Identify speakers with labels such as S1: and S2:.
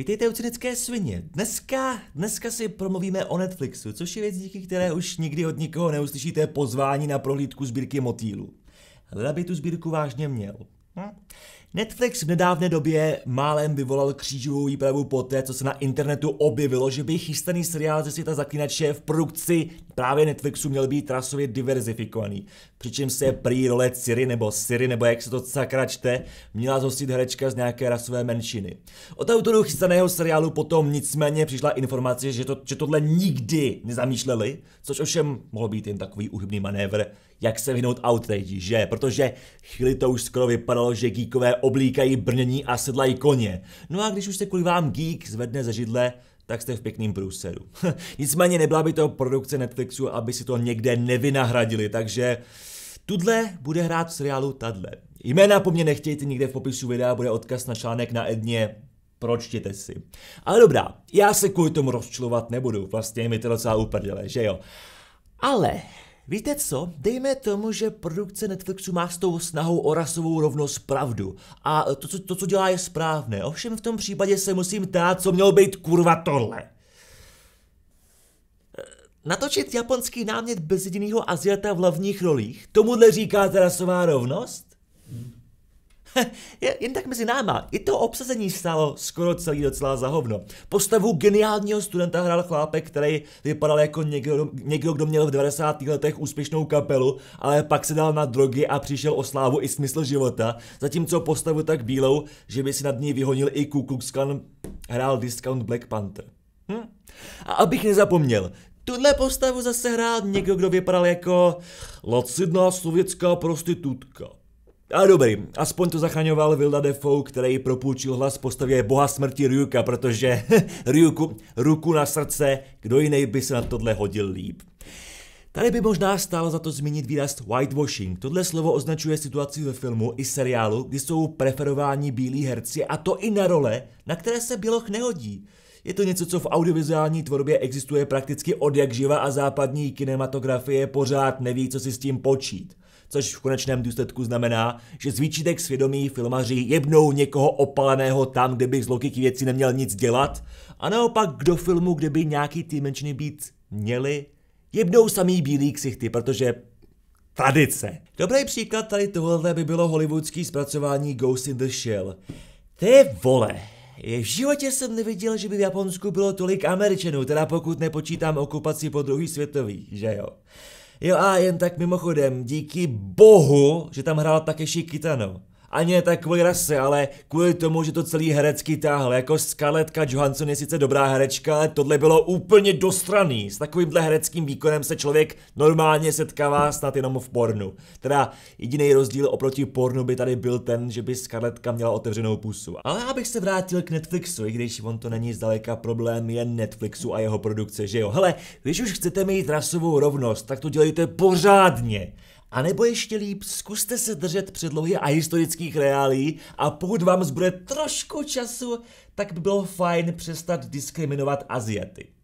S1: Vítejte u Cynické svině. Dneska, dneska si promluvíme o Netflixu, což je věc, díky které už nikdy od nikoho neuslyšíte pozvání na prohlídku sbírky motýlů. Hleda by tu sbírku vážně měl. Hm? Netflix v nedávné době málem vyvolal křížovou výpravu po té, co se na internetu objevilo, že by chystaný seriál ze světa zaklínače v produkci právě Netflixu měl být rasově diverzifikovaný, přičemž se prý role Siri nebo Siri, nebo jak se to sakra měla zhostit herečka z nějaké rasové menšiny. Od autorů chystaného seriálu potom nicméně přišla informace, že, to, že tohle nikdy nezamýšleli, což ovšem mohl být jen takový uhybný manévr, jak se vyhnout outrage, že? Protože chvíli to už skoro vypadalo, že geekové oblíkají brnění a sedlají koně. No a když už se kvůli vám geek zvedne ze židle, tak jste v pěkným průseru. Nicméně nebyla by to produkce Netflixu, aby si to někde nevynahradili, takže tudle bude hrát v seriálu tadle. Jména po mně nechtějte, nikde v popisu videa bude odkaz na článek na Edně, pročtěte si. Ale dobrá, já se kvůli tomu rozčilovat nebudu, vlastně mi to docela uprděle, že jo. Ale Víte co? Dejme tomu, že produkce Netflixu má s tou snahou o rasovou rovnost pravdu. A to, co, to, co dělá, je správné. Ovšem v tom případě se musím ptát, co mělo být kurva tohle. Eh, natočit japonský námět bez jediného Aziata v hlavních rolích? Tomuhle říkáte rasová rovnost? Jen tak mezi náma, i to obsazení stálo skoro celý docela za hovno. Postavu geniálního studenta hrál chlápek, který vypadal jako někdo, někdo, kdo měl v 90. letech úspěšnou kapelu, ale pak se dal na drogy a přišel o slávu i smysl života, zatímco postavu tak bílou, že by si nad ní vyhonil i Ku Klux Klan, hrál Discount Black Panther. Hm? A abych nezapomněl, Tuhle postavu zase hrál někdo, kdo vypadal jako lacidná sovětská prostitutka. A dobrý, aspoň to zachraňoval Vilda Defoe, který propůjčil hlas postavě boha smrti Ryuka, protože Ryuku, ruku na srdce, kdo jiný by se na tohle hodil líp. Tady by možná stálo za to zmínit výraz whitewashing. Tohle slovo označuje situaci ve filmu i seriálu, kdy jsou preferováni bílí herci a to i na role, na které se běloch nehodí. Je to něco, co v audiovizuální tvorbě existuje prakticky od jak živa a západní kinematografie pořád neví, co si s tím počít což v konečném důsledku znamená, že zvíčitek svědomí filmaři jebnou někoho opaleného tam, kde by z logiky věci neměl nic dělat, a naopak do filmu, kde by nějaký ty menšiny být měli, jebnou samý bílý ksichty, protože tradice. Dobrý příklad tady tohle by bylo hollywoodský zpracování Ghost in the Shell. Ty vole, v životě jsem neviděl, že by v Japonsku bylo tolik Američanů, teda pokud nepočítám okupaci po druhý světový, že jo. Jo a jen tak mimochodem, díky bohu, že tam hrál Takeshi Kitano. Ani ne tak kvůli rase, ale kvůli tomu, že to celý herecký táhl. Jako Scarlettka Johansson je sice dobrá herečka, ale tohle bylo úplně dostraný. S takovýmhle hereckým výkonem se člověk normálně setkává snad jenom v pornu. Teda jediný rozdíl oproti pornu by tady byl ten, že by Scarletka měla otevřenou pusu. Ale abych se vrátil k Netflixu, i když on to není zdaleka problém jen Netflixu a jeho produkce, že jo. Hele, když už chcete mít rasovou rovnost, tak to dělejte pořádně. A nebo ještě líp, zkuste se držet předlohy a historických reálí a pokud vám zbude trošku času, tak by bylo fajn přestat diskriminovat Aziaty.